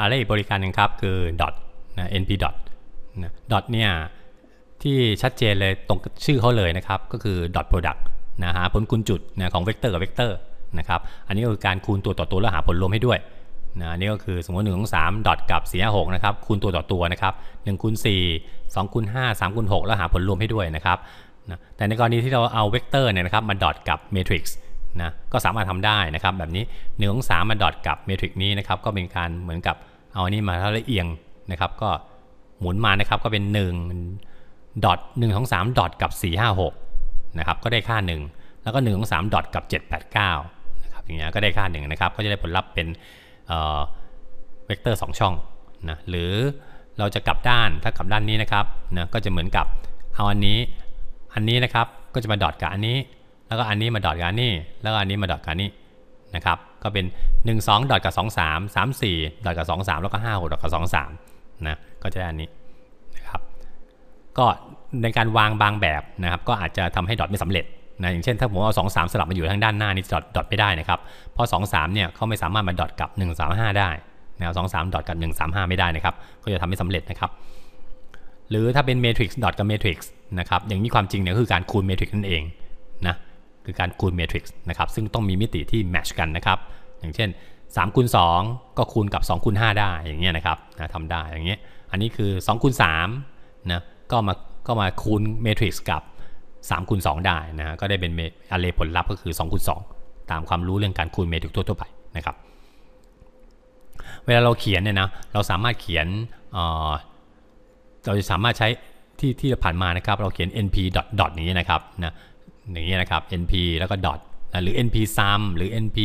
อะไรอีกบริการหนึ่งครับคือ dot นะ np dot นะ dot เนี่ยที่ชัดเจนเลยตรงชื่อเขาเลยนะครับก็คือ dot product นะฮะผลคูณจุดนะของเวกเตอร์กับเวกเตอร์นะครับอันนี้คือการคูณตัวต่อตัว แล้วหาผลรวมให้ด้วยนะนี่ก็คือสมมติ1นึ่งสามดอทกับสี่หกนะครับคูณตัวต่อตัวนะครับหนึ่งคูณสี่สองคูณห้าสามคูณหกแล้วหาผลรวมให้ด้วยนะครับนะแต่ในกรณีที่เราเอาเวกเตอร์เนี่ยนะครับมาดอทกับเมทริกซ์นะก็สามารถทำได้นะครับแบบนี้หนึ่งองศามาดอทกับเมทริกนี้นะครับก็เป็นการเหมือนกับเอาอันนี้มา่ลไรเอียงนะครับก็หมุนมานะครับก็เป็น1ดอทหนึ่งของสามดอทกับ 4 5 6นะครับก็ได้ค่า 1 แล้วก็1ของสามดอทกับ789นะครับอย่างเงี้ยก็ได้ค่า1นะครับก็จะได้ผลลัพธ์เป็นเวกเตอร์2 ช่องนะหรือเราจะกลับด้านถ้ากลับด้านนี้นะครับนะก็จะเหมือนกับเอาอันนี้อันนี้นะครับก็จะมาดอทกับอันนี้แล้วก็อันนี้มาดอทกันนี่แล้วก็อันนี้มาดอทกันนี่นะครับ ก็เป็น1 2ดอทกับ 2 3 3 4ดอทกับ 2 3 แล้วก็5 6ดอทกับ 2 3นะ ก็จะได้อันนี้นะครับ ก็ในการวางบางแบบนะครับ ก็อาจจะทำให้ดอทไม่สำเร็จนะ อย่างเช่น ถ้าผมเอา 2 3 สลับมาอยู่ทางด้านหน้านี่ดอทดอทไม่ได้นะครับ เพราะ2 3เนี่ยเขาไม่สามารถมาดอทกับ 1 3 5 ได้นะสองสามดอทกับ1 3 5ไม่ได้นะครับ ก็จะทำให้สำเร็จนะครับ หรือถ้าเป็นเมทริกซ์ดอทกับเมทริกซ์นะครับ อย่างนี้ความจริงเนี่ยคือการคูณเมทริกซ์นั่นเองคือการคูณเมทริกซ์นะครับซึ่งต้องมีมิติที่แมชกันนะครับ อย่างเช่น3คูณ2ก็คูณกับ2คูณ5ได้อย่างเงี้ยนะครับนะทำได้อย่างเงี้ยอันนี้คือ2คูณ3นะก็มาก็มาคูณเมทริกซ์กับ3คูณ2ได้นะก็ได้เป็นอะเลผลลัพธ์ก็คือ2คูณ2ตามความรู้เรื่องการคูณเมทริกซ์ทั่วไปนะครับ เวลาเราเขียนเนี่ยนะเราสามารถเขียนเราจะสามารถใช้ที่ที่ผ่านมานะครับ เราเขียน np d อ t dot นี้นะครับนะอย่างนี้นะครับ np แล้วก็ดอทหรือ np sum หรือ np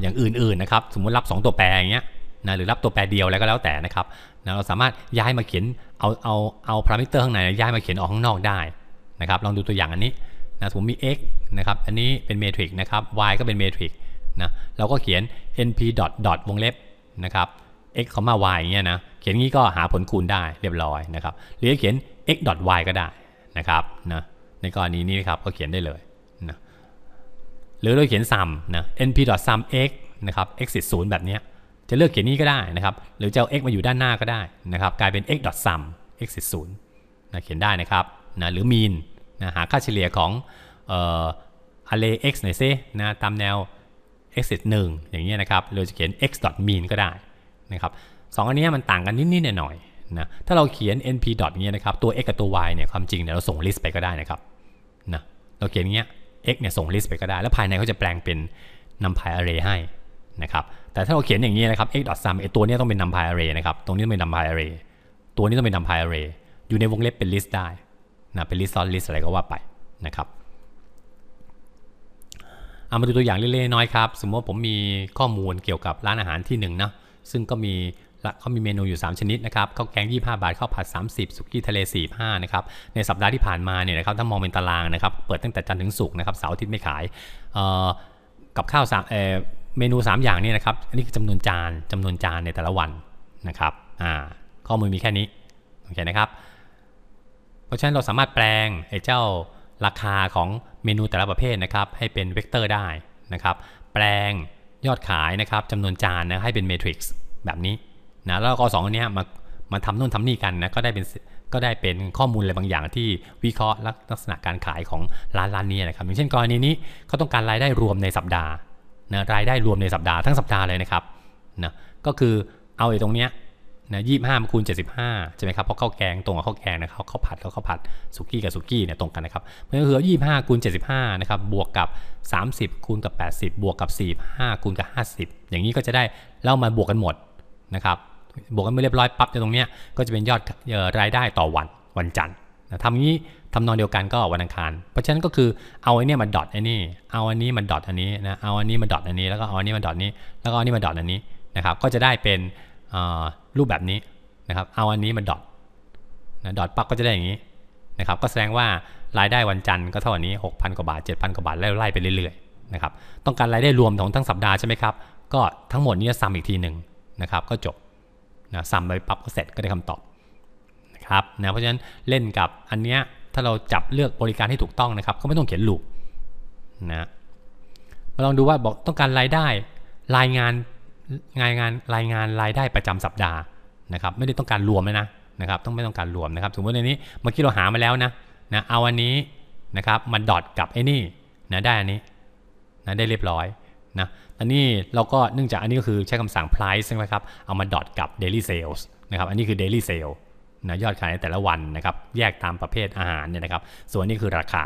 อย่างอื่นๆนะครับ สมมุติรับ 2 ตัวแปรอย่างเงี้ยนะหรือรับตัวแปรเดียวแล้วก็แล้วแต่นะครับนะเราสามารถย้ายมาเขียนเอาเอาเอาพารามิเตอร์ข้างในย้ายมาเขียนออกข้างนอกได้นะครับ ลองดูตัวอย่างอันนี้นะผมมี x นะครับอันนี้เป็นเมทริกนะครับ y ก็เป็นเมทริกนะเราก็เขียน np ดอทดอทวงเล็บนะครับ x เข้มา y อย่างเงี้ยนะเขียนงี้ก็หาผลคูณได้เรียบร้อยนะครับ หรือเขียน x dot y ก็ได้นะครับนะในกรณีนี้ครับก็เขียนได้เลยนะหรือเราเขียนซ้ำนะ np.sum x นะครับ x ติย0แบบนี้จะเลือกเขียนนี้ก็ได้นะครับหรือจะเอา x มาอยู่ด้านหน้าก็ได้นะครับกลายเป็น x.sum x ติด0นะเขียนได้นะครับนะหรือ mean นะหาค่าเฉลี่ยของเอ่อ array x หน่อยซินะตามแนว x ติ่1อย่างเงี้ยนะครับ เราจะเขียน x.mean ก็ได้นะครับสองอันนี้มันต่างกันนิดๆหน่อยๆนะถ้าเราเขียน np. เงี้ยนะครับตัว x กับตัว y เนี่ยความจริงเนี่ยเราส่ง list ไปก็ได้นะครับเราเขียนอย่างเงี้ย x เนี่ยส่ง list ไปก็ได้แล้วภายในเขาจะแปลงเป็น numpy array ให้นะครับแต่ถ้าเราเขียนอย่างนี้นะครับ x sum ไอตัวนี้ต้องเป็น numpy array นะครับตรงนี้ต้องเป็น numpy array ตัวนี้ต้องเป็น numpy array อยู่ในวงเล็บเป็น list ได้นะเป็น list ้ o นล list อะไรก็ว่าไปนะครับเอามาดูตัวอย่างเล็กๆน้อยครับสมมติว่าผมมีข้อมูลเกี่ยวกับร้านอาหารที่หนึ่งนะซึ่งก็มีและเขามีเมนูอยู่ 3 ชนิดนะครับข้าวแกง25 บาทข้าวผัด30 สุกี้ทะเล45 นะครับ ในสัปดาห์ที่ผ่านมาเนี่ยนะครับถ้ามองเป็นตารางนะครับเปิดตั้งแต่จันทร์ถึงศุกร์นะครับเสาร์อาทิตย์ไม่ขายกับข้าวสามเเมนู 3 อย่างนี่นะครับ อันนี้คือจำนวนจานจำนวนจานในแต่ละวันนะครับข้อมูลมีแค่นี้โอเคนะครับเพราะฉะนั้นเราสามารถแปลงไอ้เจ้าราคาของเมนูแต่ละประเภทนะครับให้เป็นเวกเตอร์ได้นะครับ แปลงยอดขายนะครับจำนวนจานนะให้เป็นเมทริกซ์แบบนี้นะแล้วก็สองอันนี้มามาทำนู่นทำนี่กันนะก็ได้เป็นก็ได้เป็นข้อมูลอะไรบางอย่างที่วิเคราะห์ลักษณะการขายของร้านร้านนี้นะครับอย่างเช่นกรณีนี้เขาต้องการรายได้รวมในสัปดาห์นะรายได้รวมในสัปดาห์ทั้งสัปดาห์เลยนะครับนะก็คือเอาไอ้ตรงเนี้ยนะยี่สิบห้าคูณเจ็ดสิบห้าใช่ไหมครับเพราะข้าวแกงตรงกับข้าวแกงนะครับข้าวผัดแล้วข้าวผัดสุกี้กับสุกี้เนี่ยตรงกันนะครับมันก็คือยี่สิบห้าคูณเจ็ดสิบห้านะครับบวกกับสามสิบคูณกับแปดสิบบวกกับสี่ห้าคูณกับห้าสิบอย่างนี้ก็จะได้เล่ามาบวกกันหมดนะครับบวกกันเมื่อเรียบร้อยปั๊บจะตรงเนี้ยก็จะเป็นยอดรายได้ต่อวันวันจันทร์ทำงี้ทำนองเดียวกันก็วันอังคาร เพราะฉะนั้นก็คือเอาไอ้นี่มาดอทไอ้นี่เอาอันนี้มาดอทอันนี้นะเอาอันนี้มาดอทอันนี้แล้วก็เอาอันนี้มาดอทนี้แล้วก็อันนี้มาดอทอันนี้นะครับก็จะได้เป็นรูปแบบนี้นะครับเอาอันนี้มาดอทดอทปั๊บก็จะได้อย่างนี้นะครับก็แสดงว่ารายได้วันจันทร์ก็เท่านี้ 6,000กว่าบาท7,000กว่าบาทไล่ไปเรื่อยๆนะครับต้องการรายได้รวมของทั้งสัปดาห์ใช่ไหมครับก็ทั้งหมดนี้ซ้ำอีกทีหนึ่งนะครับก็จบนะซ้ำไปปรับก็เสร็จก็ได้คำตอบนะครับนะเพราะฉะนั้นเล่นกับอันเนี้ยถ้าเราจับเลือกบริการให้ถูกต้องนะครับ ก็ไม่ต้องเขียนลูกนะมาลองดูว่าบอกต้องการรายได้รายงานงานงานรายงานรายได้ประจำสัปดาห์นะครับไม่ได้ต้องการรวมเลยนะนะครับต้องไม่ต้องการรวมนะครับสมมติในนี้เมื่อกี้เราหามาแล้วนะนะเอาอันนี้นะครับมาดอทกับไอ้นี่นะได้อันนี้นะได้เรียบร้อยนะอนนี้เราก็เนื่องจากอันนี้ก็คือใช้คำสั่ง price ใช่ไหมครับ เอามาดอทกับ daily sales นะครับ อันนี้คือ daily sale นะยอดขายในแต่ละวันนะครับ แยกตามประเภทอาหารเนี่ยนะครับ ส่วนนี้คือราคา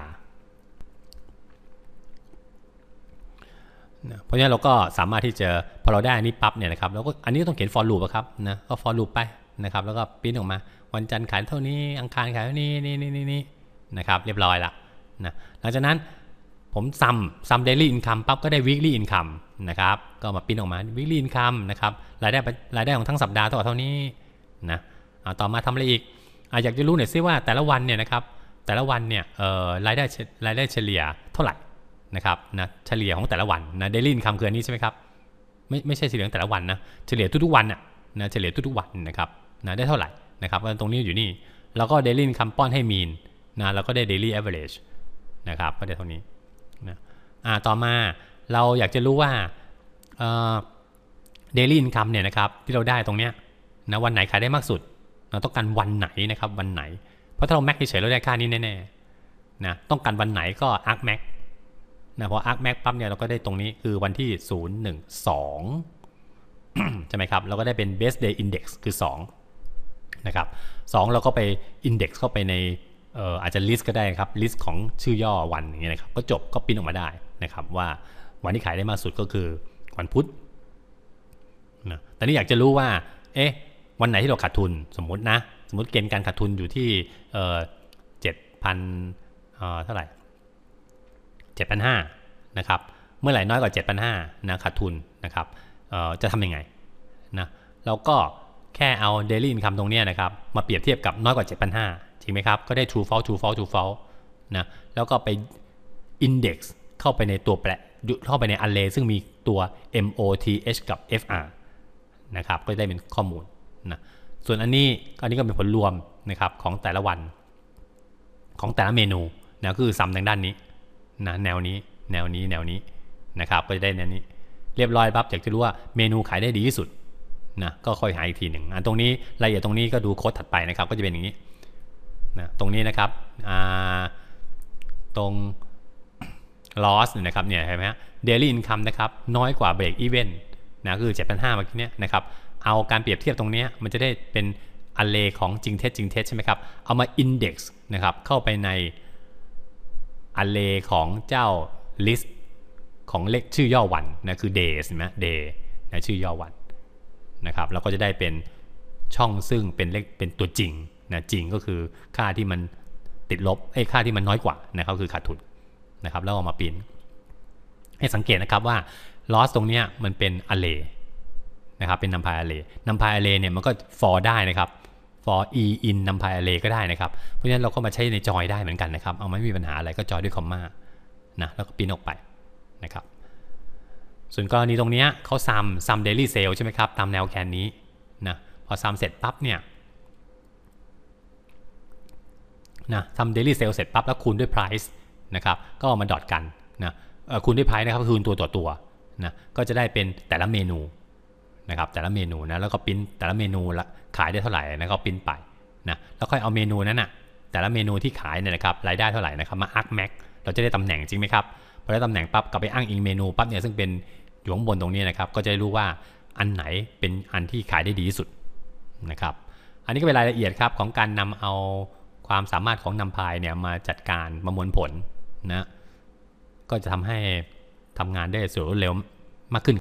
เพราะงั้นเราก็สามารถที่จะพอเราได้อันนี้ปั๊บเนี่ยนะครับ เราก็อันนี้ต้องเขียนฟอร์ลูปครับนะ ก็ฟอร์ลูปไปนะครับ แล้วก็ปิ้นออกมา วันจันทร์ขายเท่านี้อังคารขายเท่านี้ นี่นี่นี่นะครับ เรียบร้อยละนะ หลังจากนั้นผมซัมซัมเดลี่อินคัมปั๊บก็ได้วิกลี่อินคัมนะครับ ก็มาปิ้นออกมาวิกลี่อินคัมนะครับรายได้รายได้ของทั้งสัปดาห์ต่อเท่านี้นะต่อมาทำอะไรอีกออยากจะรู้หน่อยซิว่าแต่ละวันเนี่ยนะครับแต่ละวันเนี่ยรายได้รายได้เฉลี่ยเท่าไหร่นะครับนะเฉลี่ยของแต่ละวันนะเดลี่อินคัมคืออันนี้ใช่ไหมครับไม่ไม่ใช่เฉลี่ยแต่ละวันนะเฉลี่ยทุกๆวันนะนะเฉลี่ยทุกๆวันนะครับนะได้เท่าไหร่นะครับตรงนี้อยู่นี่แล้วก็เดลี่อินคัมป้อนให้มีนนะแล้วก็ได้เดลี่เอเวอเรจนะครับก็ได้เท่านี้นะอ่าต่อมาเราอยากจะรู้ว่าเดลี่อินคัมเนี่ยนะครับ ที่เราได้ตรงเนี้ยนะวันไหนขายได้มากสุด เราต้องการวันไหนนะครับ วันไหน เพราะถ้าเราแม็กเฉยเราได้ค่านี้แน่ๆนะต้องการวันไหนก็อาร์คแม็กนะพออาร์คแม็กปั๊บเนี่ยเราก็ได้ตรงนี้คือวันที่ 012 ใช่ไหมครับเราก็ได้เป็น best day index คือ 2 นะครับ2เราก็ไป index เข้าไปในเอ่ออาจจะลิสต์ก็ได้ครับลิสต์ของชื่อย่อวัน อย่างเงี้ยนะครับ ก็จบ ก็ปิ้นออกมาได้นะครับว่าวันที่ขายได้มากสุดก็คือวันพุธนะแต่นี่อยากจะรู้ว่าเอ๊ะวันไหนที่เราขาดทุนสมมติ นะสมมติเกณฑ์การขาดทุนอยู่ที่เอ่อเจ็ดพันเอ่อเท่าไหร่เจ็ดพันห้านะครับ เมื่อไหร่ น้อยกว่าเจ็ดพันห้านะขาดทุนนะครับจะทำยังไง นะเราก็แค่เอา daily income ตรงนี้นะครับ มาเปรียบเทียบกับน้อยกว่า7,500ริงไหมครับ ก็ได้ true false true false true false นะ แล้วก็ไป index เข้าไปในตัวแปรเข้าไปใน array ซึ่งมีตัว moth กับ fr นะครับ ก็ได้เป็นข้อมูลนะ ส่วนอันนี้ อันนี้ก็เป็นผลรวมนะครับของแต่ละวัน ของแต่ละเมนูนะ คือซ้ำทางด้านนี้นะ แนวนี้ แนวนี้ แนวนี้นะครับ ก็จะได้แนวนี้ เรียบร้อยปั๊บอยากจะรู้ว่าเมนูขายได้ดีที่สุดนะ ก็ค่อยหาอีกทีหนึ่งอันตรงนี้ รายละเอียดตรงนี้ก็ดูโค้ดถัดไปนะครับ ก็จะเป็นอย่างนี้นะตรงนี้นะครับตรง loss นะครับเนี่ยเห็นไหมฮะ daily income นะครับน้อยกว่า break even นะคือ 7,500เมื่อกี้เนี่ยนะครับเอาการเปรียบเทียบตรงนี้มันจะได้เป็นอันเลของจริงเท็จจริงเท็จใช่ไหมครับ เอามา index นะครับเข้าไปในอันเลของเจ้า list ของเลขชื่อย่อวันนะคือ days ใช่ไหม day นะชื่อย่อวันนะครับเราก็จะได้เป็นช่องซึ่งเป็นเลขเป็นตัวจริงนะจริงก็คือค่าที่มันติดลบไอ้ค่าที่มันน้อยกว่านะครับคือขาดทุนนะครับแล้วออกมาปิ้นให้สังเกตนะครับว่าลอสตรงนี้มันเป็นอะเลนะครับเป็นน u m พายอะเลน u m พายอะเลเนี่ยมันก็ for ได้นะครับ for e in น u ำพายอะเลก็ได้นะครับเพราะฉะนั้นเราก็มาใช้ในจอยได้เหมือนกันนะครับเอาไม่มีปัญหาอะไรก็จอยด้วยคอมมานะแล้วก็ปิ้นออกไป นะครับส่วนกรณีตรงนี้เขาซัมซัมเดลี่เซลใช่ไหมครับตามแนวแคนนี้นะพอซัมเสร็จปั๊บเนี่ยนะทำ daily sale เสร็จปั๊บแล้วคูณด้วย price นะครับก็ามาดอทกันนะคูณด้วย price นะครับคูณตัวต่อตัวนะก็จะได้เป็นแต่ละเมนูนะครับแต่ละเมนูนะแล้วก็ปิ้นแต่ละเมนูละขายได้เท่าไหร่นะก็ปิ้นไปนะแล้วค่อยเอาเมนูนั้นอนะ่ะแต่ละเมนูที่ขายเนี่ยนะครับรายได้เท่าไหร่นะครับมาอักแม็กเราจะได้ตำแหน่งจริงไหมครับพอได้ตำแหน่งปั๊บกลับไปอ้างอิงเมนูปั๊บเนี่ยซึ่งเป็นอยู่ข้างบนตรงนี้นะครับก็จะรู้ว่าอันไหนเป็นอันที่ขายได้ดีที่สุดนะครับอันนี้ก็เป็นรายละเอียดครับของการนำเอาความสามารถของนำพายเนี่ย มาจัดการประมวลผลนะ ก็จะทำให้ทำงานได้สวดเร็วมากขึ้น